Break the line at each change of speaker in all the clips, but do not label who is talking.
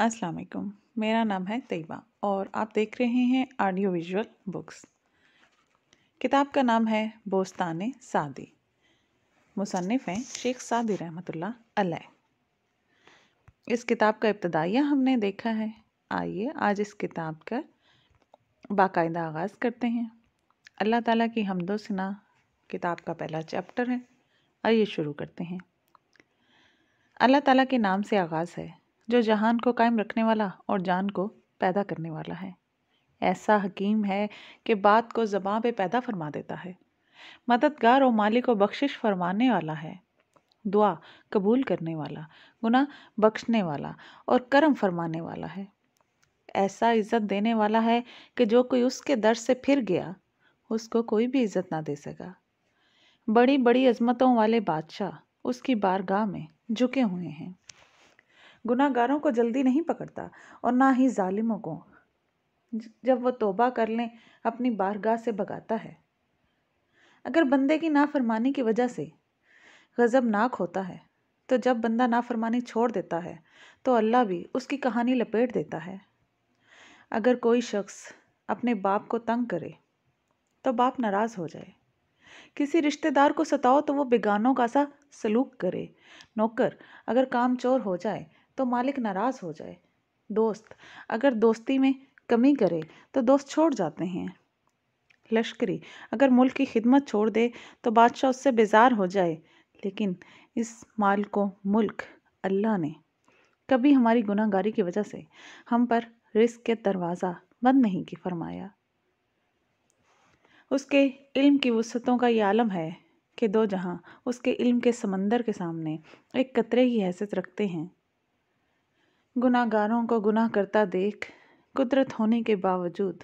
अस्सलाम वालेकुम मेरा नाम है तैयबा और आप देख रहे हैं ऑडियो विजुअल बुक्स किताब का नाम है बोस्तान सादी मुसनफ़ हैं शेख सादी रहमतुल्ला अलैह इस किताब का इब्तदाइया हमने देखा है आइए आज इस किताब का बाकायदा आगाज़ करते हैं अल्लाह ताला की हमदो सना किताब का पहला चैप्टर है आइए शुरू करते हैं अल्लाह ताला के नाम से आगाज़ है जो जहान को कायम रखने वाला और जान को पैदा करने वाला है ऐसा हकीम है कि बात को ज़बाँ पे पैदा फरमा देता है मददगार और मालिक को बख्शिश फरमाने वाला है दुआ कबूल करने वाला गुना बख्शने वाला और करम फरमाने वाला है ऐसा इज़्ज़त देने वाला है कि जो कोई उसके दर से फिर गया उसको कोई भी इज़्ज़त ना दे सका बड़ी बड़ी अजमतों वाले बादशाह उसकी बारगाह में झुके हुए हैं गुनागारों को जल्दी नहीं पकड़ता और ना ही ालिमों को जब वह तोबा कर लें अपनी बारगाह से भगाता है अगर बंदे की नाफरमानी की वजह से गज़बनाक होता है तो जब बंदा नाफरमानी छोड़ देता है तो अल्लाह भी उसकी कहानी लपेट देता है अगर कोई शख्स अपने बाप को तंग करे तो बाप नाराज़ हो जाए किसी रिश्तेदार को सताओ तो वो बेगानों का सा सलूक करे नौकर अगर काम चोर हो जाए तो मालिक नाराज़ हो जाए दोस्त अगर दोस्ती में कमी करे तो दोस्त छोड़ जाते हैं लश्करी अगर मुल्क की खिदमत छोड़ दे तो बादशाह उससे बेजार हो जाए लेकिन इस माल को मुल्क अल्लाह ने कभी हमारी गुनाहगारी की वजह से हम पर रिस्क के दरवाज़ा बंद नहीं की फरमाया उसके इल्म की वसतों का ये आलम है कि दो जहां उसके इल्म के समंदर के सामने एक कतरे की हैसियत रखते हैं गुनाहगारों को गुनाह करता देख कुदरत होने के बावजूद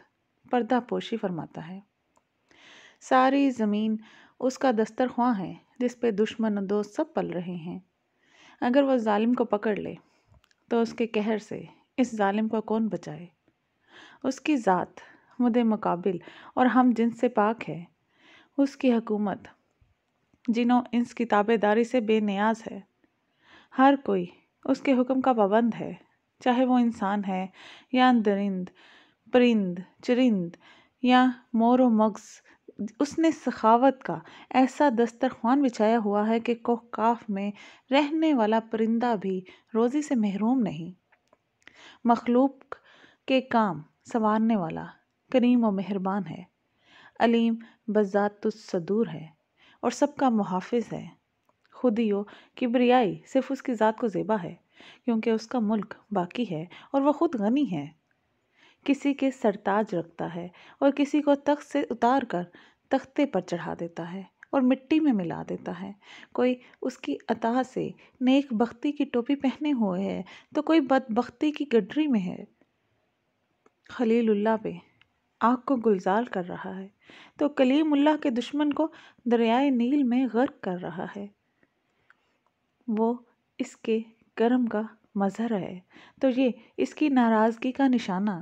पर्दापोशी फरमाता है सारी ज़मीन उसका दस्तरख्वां है जिस पे दुश्मन दोस्त सब पल रहे हैं अगर वह जालिम को पकड़ ले तो उसके कहर से इस जालिम को कौन बचाए उसकी ज़ात मुदे मुकाबिल और हम जिन से पाक है उसकी हकूमत जिन्हों इस किताबेदारी से बेनियाज है हर कोई उसके हुक्म का पाबंद है चाहे वो इंसान है या दरिंद परिंद चरिंद या मोर मग्स उसने सखावत का ऐसा दस्तरखान बिछाया हुआ है कि कोह काफ में रहने वाला परिंदा भी रोज़ी से महरूम नहीं मखलूक के काम संवारने वाला करीम व मेहरबान है अलीम बजात सदूर है और सबका मुहाफ़ है खुदियो ही हो सिर्फ उसकी ज़ात को ज़ेबा है क्योंकि उसका मुल्क बाकी है और वह खुद गनी है किसी के सरताज रखता है और किसी को तख्त से उतार कर तख्ते पर चढ़ा देता है और मिट्टी में मिला देता है कोई उसकी अता से नेक बख्ती की टोपी पहने हुए है तो कोई बदबख्ती की गडरी में है खलीलुल्लाह पे आग को गुलजार कर रहा है तो कलीमुल्लाह के दुश्मन को दरियाए नील में गर्क कर रहा है वो इसके कर्म का मज़हर है तो ये इसकी नाराज़गी का निशाना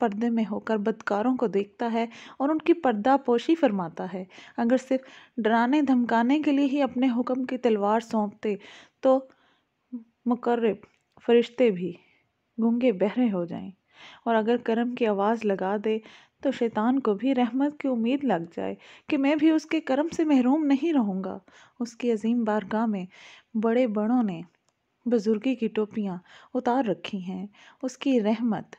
पर्दे में होकर बदकारों को देखता है और उनकी पर्दापोशी फरमाता है अगर सिर्फ डराने धमकाने के लिए ही अपने हुक्म की तलवार सौंपते तो मुकर्रब फरिश्ते भी गंगे बहरे हो जाएं और अगर करम की आवाज़ लगा दे तो शैतान को भी रहमत की उम्मीद लग जाए कि मैं भी उसके करम से महरूम नहीं रहूँगा उसकी अजीम बारगाह में बड़े बड़ों ने बुज़ुर्गी की टोपियाँ उतार रखी हैं उसकी रहमत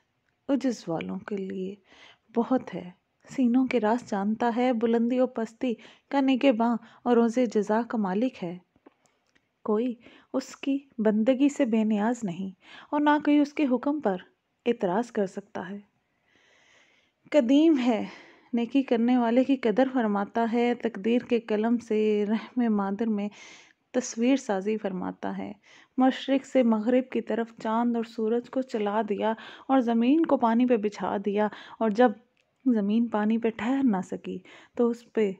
उजस वालों के लिए बहुत है सीनों के रास जानता है बुलंदी और पस्ती का बाँ और रोज़े जजा का मालिक है कोई उसकी बंदगी से बेनियाज नहीं और ना कोई उसके हुक्म पर इतराज़ कर सकता है कदीम है नेकी करने वाले की कदर फरमाता है तकदीर के कलम से रहम मादर में तस्वीर साजी फरमाता है मशरक़ से मगरब की तरफ चांद और सूरज को चला दिया और ज़मीन को पानी पर बिछा दिया और जब ज़मीन पानी पर ठहर ना सकी तो उस पर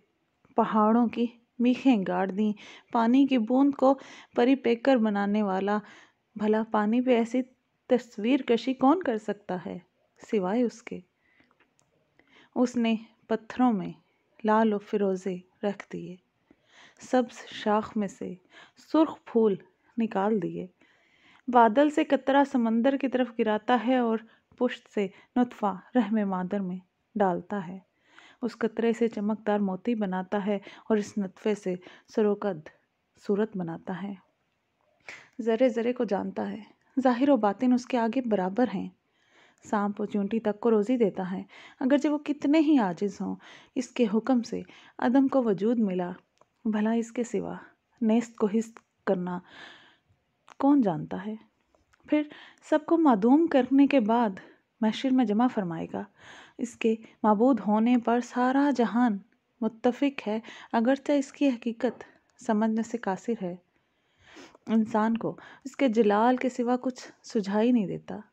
पहाड़ों की मीखें गाड़ दी पानी की बूंद को परी पेकर बनाने वाला भला पानी पे ऐसी तस्वीर कशी कौन कर सकता है सिवाय उसके उसने पत्थरों में लाल और फिरोज़े रख दिए सब्ज शाख में से सुर्ख फूल निकाल दिए बादल से कतरा समंदर की तरफ गिराता है और पुष्ट से नुतफा रहम मादर में डालता है उस कतरे से चमकदार मोती बनाता है और इस नतफे से सरोकद सूरत बनाता है ज़रे ज़रे को जानता है ज़ाहिर व बातिन उसके आगे बराबर हैं सांप और चूंटी तक को रोज़ी देता है अगर जब वो कितने ही आजिज़ हों इसके हुक्म से अदम को वजूद मिला भला इसके सिवा नेस्त को हिस्त करना कौन जानता है फिर सबको मदूम करने के बाद मैशर में जमा फरमाएगा इसके मबूद होने पर सारा जहान मुत्तफिक है अगरचे इसकी हकीकत समझने से कासिर है इंसान को इसके जलाल के सिवा कुछ सुझाई नहीं देता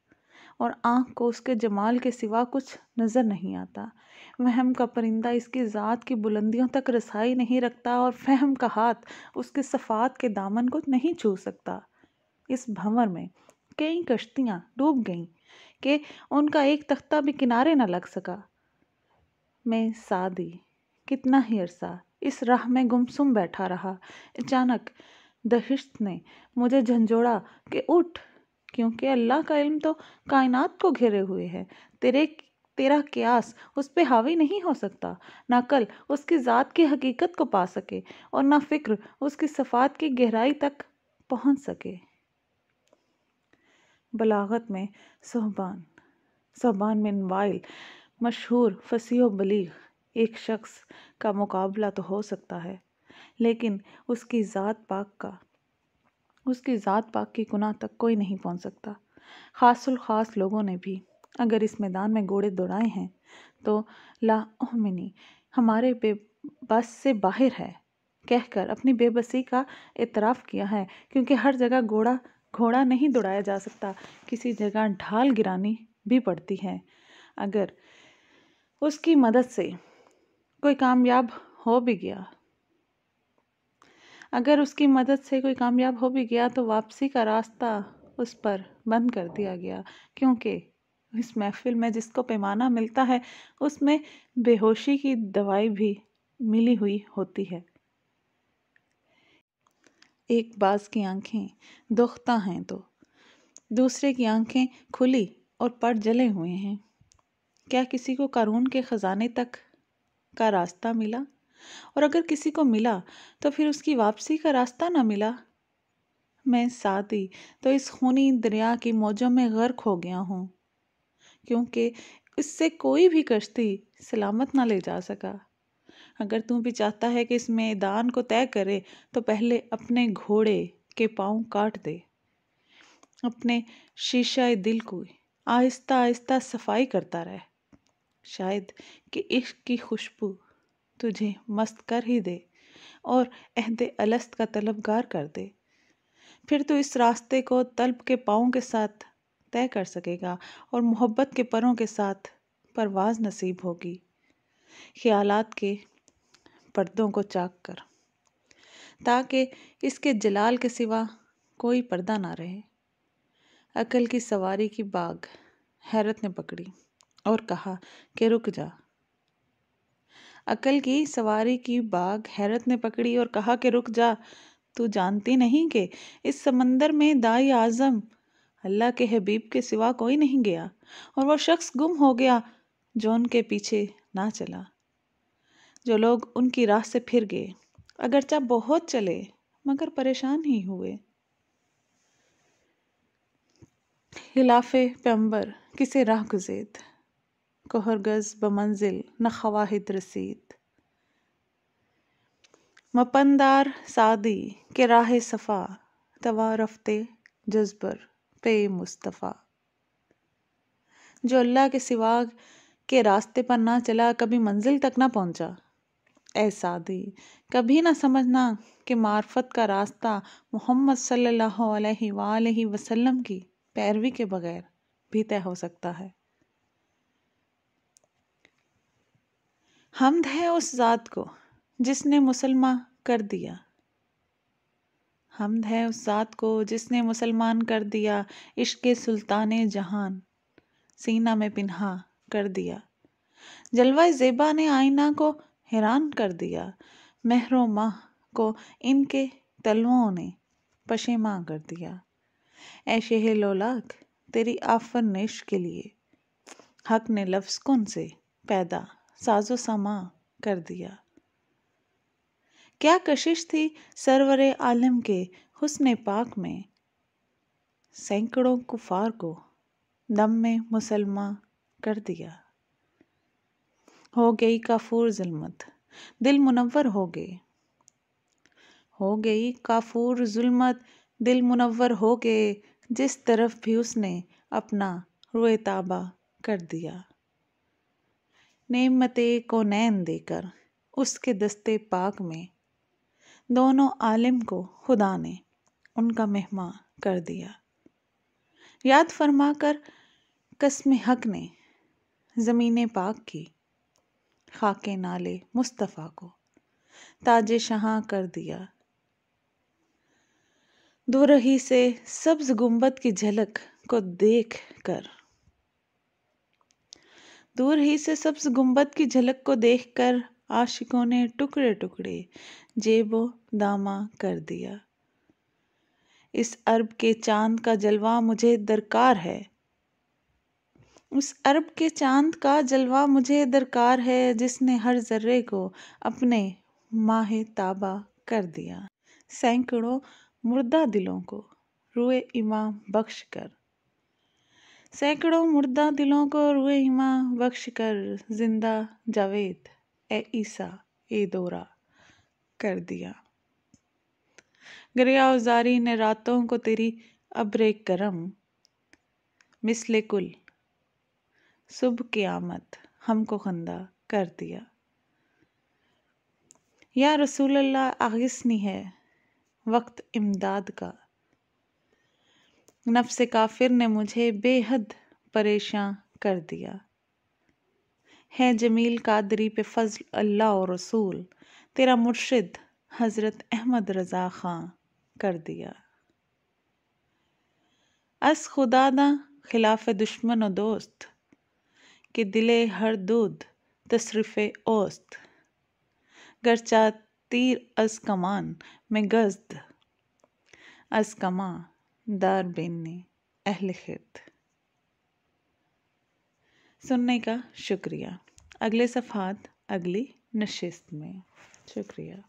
और आँख को उसके जमाल के सिवा कुछ नज़र नहीं आता वहम का परिंदा इसकी ज़ात की बुलंदियों तक रसाई नहीं रखता और फहम का हाथ उसके सफ़ात के दामन को नहीं छू सकता इस भंवर में कई कश्तियाँ डूब गईं कि उनका एक तख्ता भी किनारे न लग सका मैं सादी कितना ही अरसा इस राह में गुमसुम बैठा रहा अचानक दहिश्त ने मुझे झंझोड़ा कि उठ क्योंकि अल्लाह का इल्म तो कायनात को घेरे हुए है तेरे तेरा क्यास उस पर हावी नहीं हो सकता ना कल उसकी ज़ात की हकीकत को पा सके और ना फ़िक्र उसकी सफ़ात की गहराई तक पहुंच सके बलागत में सोहबान सोहबान में वाइल मशहूर फसी बलीग एक शख्स का मुकाबला तो हो सकता है लेकिन उसकी ज़ात पाक का उसकी ज़ात पाक की गुनाह तक कोई नहीं पहुंच सकता ख़ास लोगों ने भी अगर इस मैदान में घोड़े दौड़ाए हैं तो लामिनी हमारे बेबस से बाहर है कहकर अपनी बेबसी का इतराफ़ किया है क्योंकि हर जगह घोड़ा घोड़ा नहीं दौड़ाया जा सकता किसी जगह ढाल गिरानी भी पड़ती है अगर उसकी मदद से कोई कामयाब हो भी गया अगर उसकी मदद से कोई कामयाब हो भी गया तो वापसी का रास्ता उस पर बंद कर दिया गया क्योंकि इस महफिल में जिसको पैमाना मिलता है उसमें बेहोशी की दवाई भी मिली हुई होती है एक बाज की आंखें दुखता हैं तो दूसरे की आंखें खुली और पट जले हुए हैं क्या किसी को कानून के ख़जाने तक का रास्ता मिला और अगर किसी को मिला तो फिर उसकी वापसी का रास्ता ना मिला मैं ही तो इस खूनी दरिया की मौजों में गर्क हो गया हूँ क्योंकि इससे कोई भी कश्ती सलामत ना ले जा सका अगर तू भी चाहता है कि इस मैदान को तय करे तो पहले अपने घोड़े के पाँव काट दे अपने शीशा दिल को आहिस्ता आहिस्ता सफाई करता रहे शायद कि इश्क की खुशबू तुझे मस्त कर ही दे और अहद अलस्त का तलबगार कर दे फिर तू इस रास्ते को तलब के पाओं के साथ तय कर सकेगा और मोहब्बत के परों के साथ परवाज नसीब होगी ख्यालात के पर्दों को चाक कर ताकि इसके जलाल के सिवा कोई पर्दा ना रहे अकल की सवारी की बाग हैरत ने पकड़ी और कहा कि रुक जा अकल की सवारी की बाग हैरत ने पकड़ी और कहा कि रुक जा तू जानती नहीं कि इस समंदर में दाई आज़म अल्लाह के हबीब के सिवा कोई नहीं गया और वह शख्स गुम हो गया जो उनके पीछे ना चला जो लोग उनकी राह से फिर गए अगरचा बहुत चले मगर परेशान ही हुए खिलाफ पैम्बर किसे राह गुजेद कोहरगज बमंजिल न खवाहिद रसीद मपनदार सादी के राह सफ़ा तवा रफ्ते जज्बर पे मुस्तफ़ा जो अल्लाह के सिवा के रास्ते पर ना चला कभी मंजिल तक ना पहुंचा ऐ सादी कभी ना समझना कि मार्फत का रास्ता मोहम्मद सल्लल्लाहु अलैहि वसल्लम की पैरवी के बगैर भी तय हो सकता है हमद है उस ज़ात को जिसने मुसलमान कर दिया हमद है उस ज़ात को जिसने मुसलमान कर दिया इश्क सुल्तान जहान सीना में पिन्हा कर दिया जलवा जेबा ने आईना को हैरान कर दिया महरो माह को इनके तलवों ने पशेमा कर दिया ऐशे है लोलाक तेरी आफर नेश के लिए हक ने लफ्ज़ कौन से पैदा साजो समा कर दिया क्या कशिश थी सरवर आलम के हुसन पाक में सैकड़ों कुफार को दम में मुसलमा कर दिया हो गई काफूर जुलमत दिल मुनवर हो गए हो गई काफूर जुलमत दिल मुनवर हो गए जिस तरफ भी उसने अपना रोएताबा कर दिया नेमत को नैन देकर उसके दस्ते पाक में दोनों आलिम को खुदा ने उनका मेहमान कर दिया याद फरमा कर कसम हक ने ज़मीन पाक की खाके नाले मुस्तफ़ा को ताज शहाँ कर दिया दूरही से सब्ज़ गुम्बद की झलक को देख कर दूर ही से सब्ज गुंबद की झलक को देखकर आशिकों ने टुकड़े टुकड़े जेबो दामा कर दिया इस अरब के चांद का जलवा मुझे दरकार है उस अरब के चांद का जलवा मुझे दरकार है जिसने हर जर्रे को अपने माह ताबा कर दिया सैकड़ों मुर्दा दिलों को रुए इमाम बख्श कर सैकड़ों मुर्दा दिलों को रुए हिमा बख्श कर जिंदा जावेद ए ईसा ए दौरा कर दिया गरिया उजारी ने रातों को तेरी अब्रे करम मिसले कुल सुबह की आमद हमको खंदा कर दिया या रसूल अल्लाह आगिसनी है वक्त इमदाद का नफ्स काफिर ने मुझे बेहद परेशान कर दिया है जमील कादरी पे फजल अल्लाह और रसूल तेरा मुर्शिद हज़रत अहमद रज़ा ख़ां कर दिया अस खुदा खिलाफ दुश्मन और दोस्त के दिले हर दूध तशरफ ओस्त गरचा तीर अस कमान में गजद अस कमा दार बेनी अहल खिरद सुनने का शुक्रिया अगले सफ़ात अगली नशिस्त में शुक्रिया